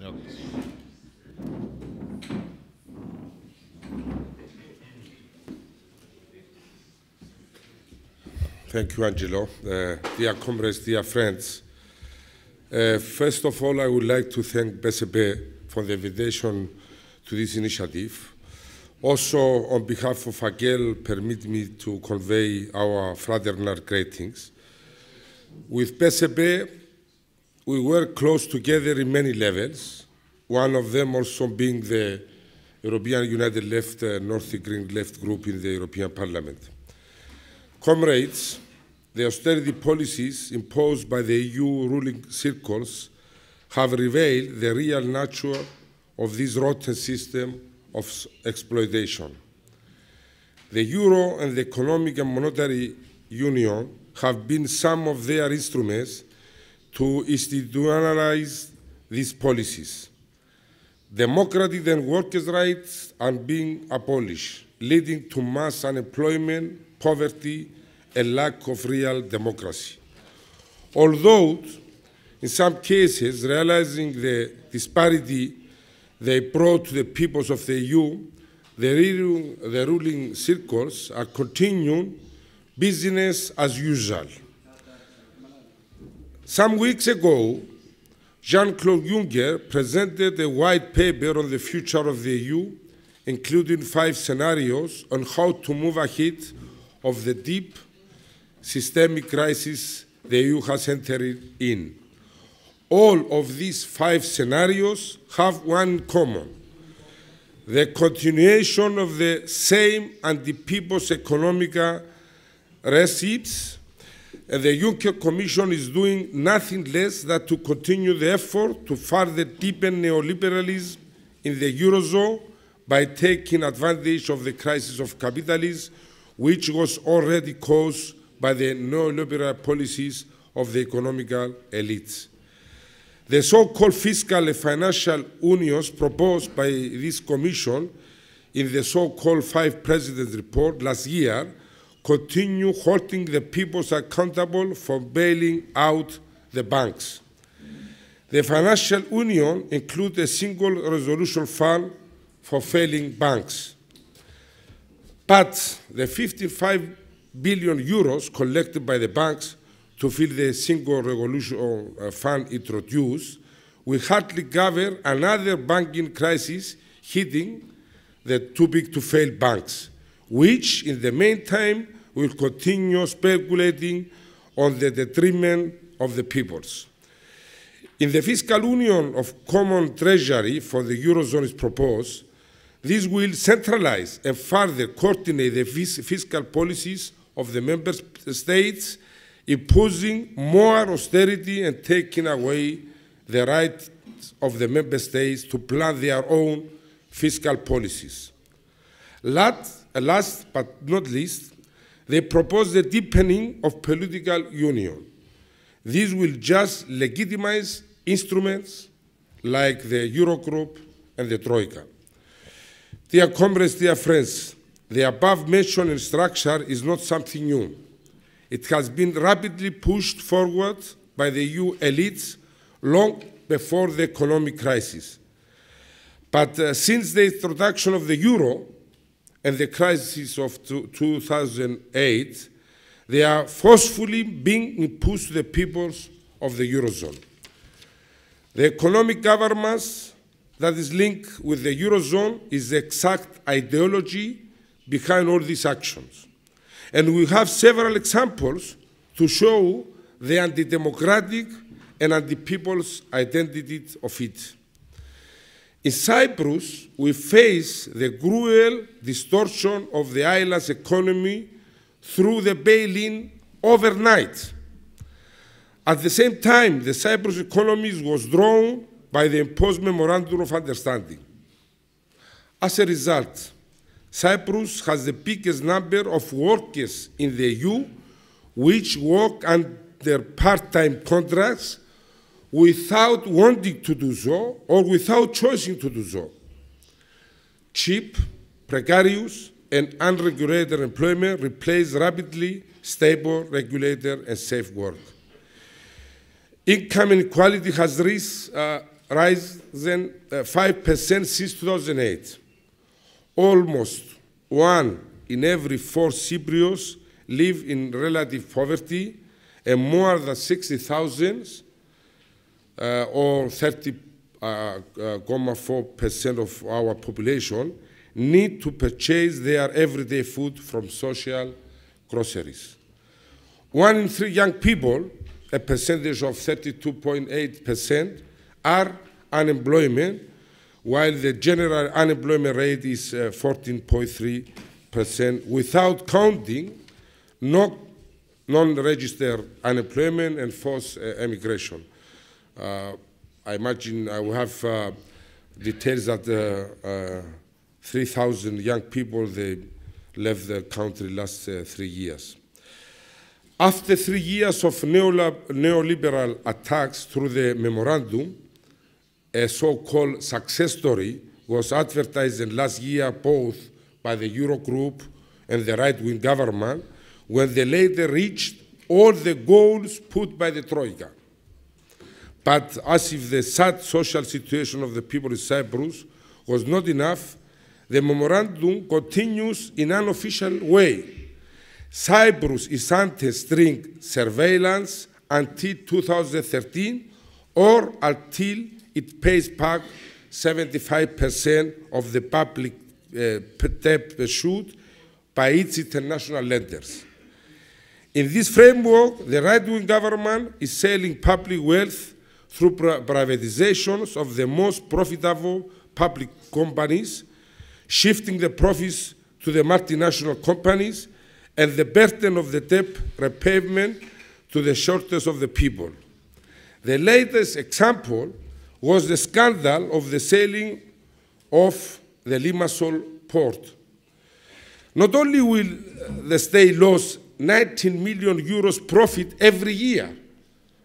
Yep. Thank you, Angelo. Uh, dear comrades, dear friends, uh, first of all, I would like to thank BSB for the invitation to this initiative. Also, on behalf of AGEL, permit me to convey our fraternal greetings. With BSB, we work close together in many levels, one of them also being the European United Left, uh, North Green Left group in the European Parliament. Comrades, the austerity policies imposed by the EU ruling circles have revealed the real nature of this rotten system of exploitation. The euro and the economic and monetary union have been some of their instruments to institutionalize these policies. Democratic and workers' rights are being abolished, leading to mass unemployment, poverty, and lack of real democracy. Although, in some cases, realizing the disparity they brought to the peoples of the EU, the, ruling circles are continuing business as usual. Some weeks ago, Jean-Claude Juncker presented a white paper on the future of the EU, including five scenarios on how to move ahead of the deep systemic crisis the EU has entered in. All of these five scenarios have one common, the continuation of the same anti-people's economic recipes and the Juncker Commission is doing nothing less than to continue the effort to further deepen neoliberalism in the Eurozone by taking advantage of the crisis of capitalism, which was already caused by the neoliberal policies of the economical elites. The so-called fiscal and financial unions proposed by this commission in the so-called Five Presidents Report last year continue holding the peoples accountable for bailing out the banks. The financial union includes a single resolution fund for failing banks. But the 55 billion euros collected by the banks to fill the single resolution uh, fund introduced will hardly cover another banking crisis hitting the too big to fail banks which in the meantime will continue speculating on the detriment of the peoples. In the fiscal union of common treasury for the Eurozone is proposed, this will centralize and further coordinate the fiscal policies of the member states, imposing more austerity and taking away the right of the member states to plan their own fiscal policies. Last last but not least, they propose the deepening of political union. This will just legitimize instruments like the Eurogroup and the Troika. Dear comrades, dear friends, the above mentioned structure is not something new. It has been rapidly pushed forward by the EU elites long before the economic crisis. But uh, since the introduction of the euro, and the crisis of 2008, they are forcefully being pushed to the peoples of the Eurozone. The economic governance that is linked with the Eurozone is the exact ideology behind all these actions. And we have several examples to show the anti-democratic and anti-people's identity of it. In Cyprus, we face the cruel distortion of the island's economy through the bail-in overnight. At the same time, the Cyprus economy was drawn by the imposed memorandum of understanding. As a result, Cyprus has the biggest number of workers in the EU which work under part-time contracts without wanting to do so or without choosing to do so. Cheap, precarious, and unregulated employment replaced rapidly stable, regulated, and safe work. Income inequality has uh, risen 5% uh, since 2008. Almost one in every four Cypriots live in relative poverty, and more than 60,000 uh, uh, uh, or 30.4% of our population, need to purchase their everyday food from social groceries. One in three young people, a percentage of 32.8%, are unemployment, while the general unemployment rate is 14.3%, uh, without counting non-registered unemployment and forced uh, emigration. Uh, I imagine I will have uh, details that uh, 3,000 young people they left the country last three years. After three years of neoliberal attacks through the memorandum, a so-called success story was advertised last year both by the Eurogroup and the right-wing government when they later reached all the goals put by the Troika. But as if the sad social situation of the people in Cyprus was not enough, the memorandum continues in an official way. Cyprus is under strict surveillance until 2013 or until it pays back 75% of the public uh, debt issued by its international lenders. In this framework, the right-wing government is selling public wealth through privatizations of the most profitable public companies, shifting the profits to the multinational companies, and the burden of the debt repayment to the shortest of the people. The latest example was the scandal of the selling of the Limassol port. Not only will the state lose 19 million euros profit every year,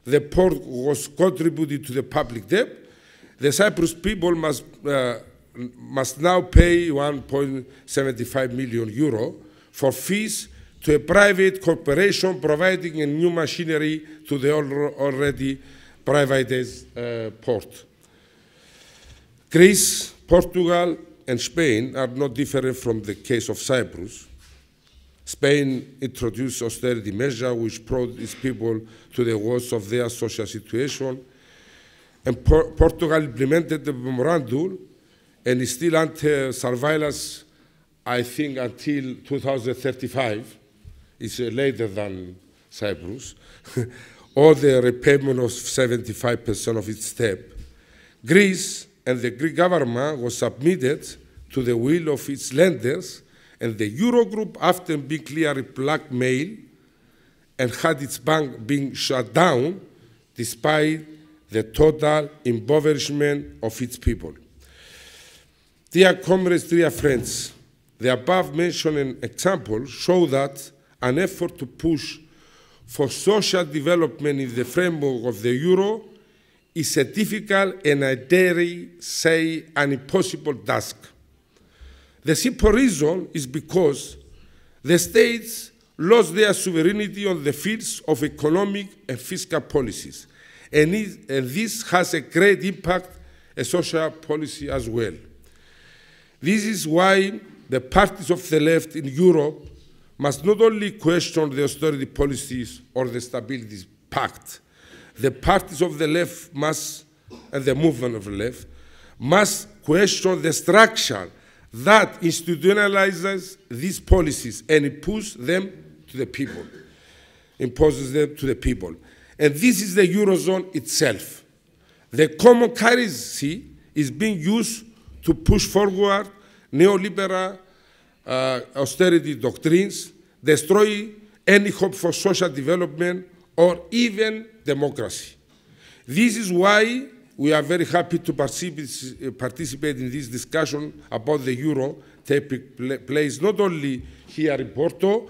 the port was contributed to the public debt. The Cyprus people must, uh, must now pay 1.75 million euro for fees to a private corporation providing a new machinery to the already privatized uh, port. Greece, Portugal, and Spain are not different from the case of Cyprus. Spain introduced austerity measures which brought its people to the worst of their social situation. And Por Portugal implemented the memorandum and is still under surveillance, I think, until 2035. It's uh, later than Cyprus. or the repayment of 75% of its debt. Greece and the Greek government was submitted to the will of its lenders and the Eurogroup, after being clearly blackmailed and had its bank being shut down, despite the total impoverishment of its people. Dear comrades, dear friends, the above mentioned examples show that an effort to push for social development in the framework of the euro is a difficult and I dare say an impossible task. The simple reason is because the states lost their sovereignty on the fields of economic and fiscal policies, and, it, and this has a great impact on social policy as well. This is why the parties of the left in Europe must not only question the austerity policies or the stability pact, the parties of the left must, and the movement of the left, must question the structure that institutionalizes these policies and it pushes them to the people, imposes them to the people. And this is the Eurozone itself. The common currency is being used to push forward neoliberal uh, austerity doctrines, destroy any hope for social development or even democracy. This is why we are very happy to uh, participate in this discussion about the euro taking place not only here in Porto,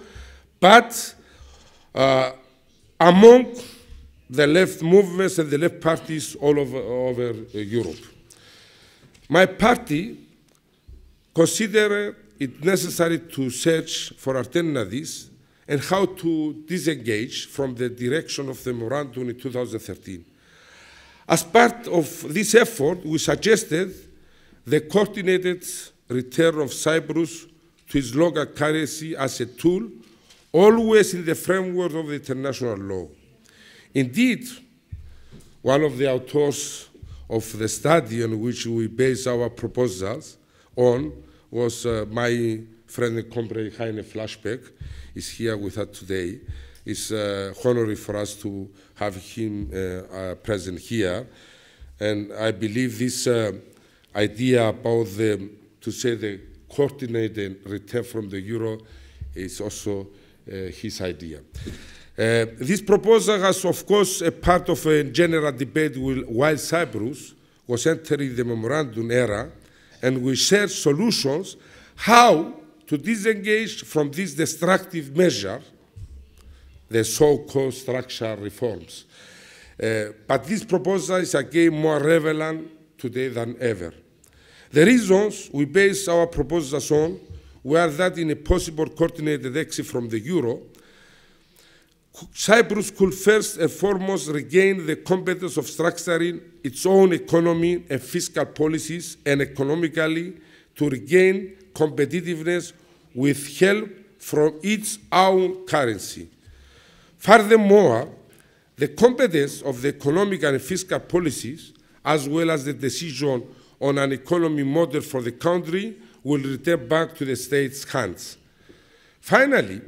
but uh, among the left movements and the left parties all over, over uh, Europe. My party considered it necessary to search for alternatives and how to disengage from the direction of the memorandum in 2013. As part of this effort, we suggested the coordinated return of Cyprus to its local currency as a tool, always in the framework of the international law. Indeed, one of the authors of the study on which we base our proposals on was uh, my friend and comrade Heine Flashback, is here with us today it's uh, honour for us to have him uh, uh, present here. And I believe this uh, idea about the, to say the coordinated return from the euro is also his idea. Uh, this proposal has, of course, a part of a general debate while Cyprus was entering the memorandum era, and we shared solutions how to disengage from this destructive measure the so-called structural reforms. Uh, but this proposal is again more relevant today than ever. The reasons we base our proposals on were that in a possible coordinated exit from the euro, Cyprus could first and foremost regain the competence of structuring its own economy and fiscal policies and economically to regain competitiveness with help from its own currency Furthermore, the competence of the economic and fiscal policies, as well as the decision on an economy model for the country, will return back to the state's hands. Finally,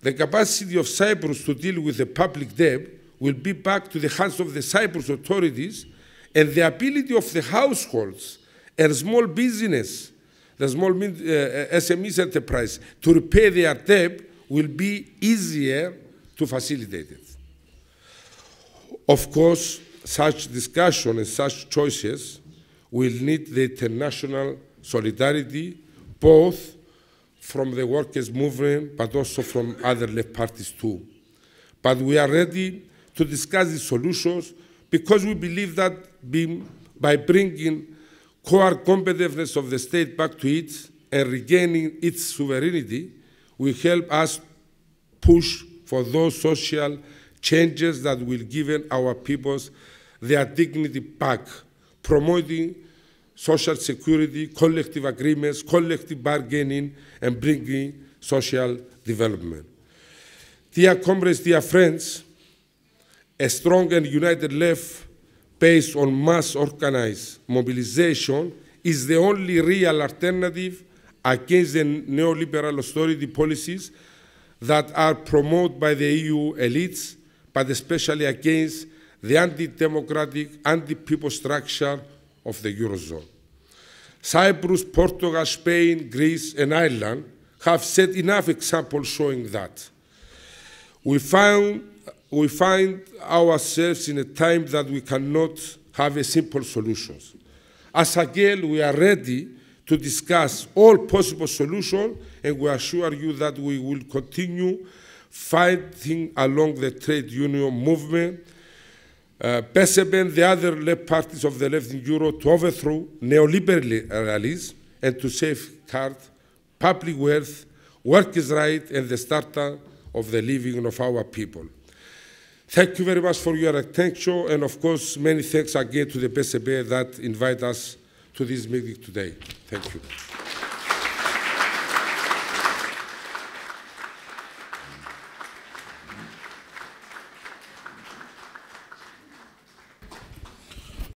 the capacity of Cyprus to deal with the public debt will be back to the hands of the Cyprus authorities, and the ability of the households and small business, the small uh, SMEs uh, enterprise, to repay their debt will be easier to facilitate it. Of course, such discussion and such choices will need the international solidarity, both from the workers' movement, but also from other left parties too. But we are ready to discuss the solutions because we believe that by bringing core competitiveness of the state back to it and regaining its sovereignty we help us push for those social changes that will give our peoples their dignity back, promoting social security, collective agreements, collective bargaining, and bringing social development. Dear comrades, dear friends, a strong and united left based on mass organized mobilization is the only real alternative against the neoliberal austerity policies that are promoted by the EU elites, but especially against the anti-democratic, anti-people structure of the Eurozone. Cyprus, Portugal, Spain, Greece and Ireland have set enough examples showing that. We found we find ourselves in a time that we cannot have a simple solution. As again, we are ready to discuss all possible solutions, and we assure you that we will continue fighting along the trade union movement, uh, the other left parties of the left in Europe to overthrow neoliberalism and to safeguard public wealth, workers' rights, and the starter of the living of our people. Thank you very much for your attention, and of course, many thanks again to the PSEBEN that invite us to this meeting today. Thank you.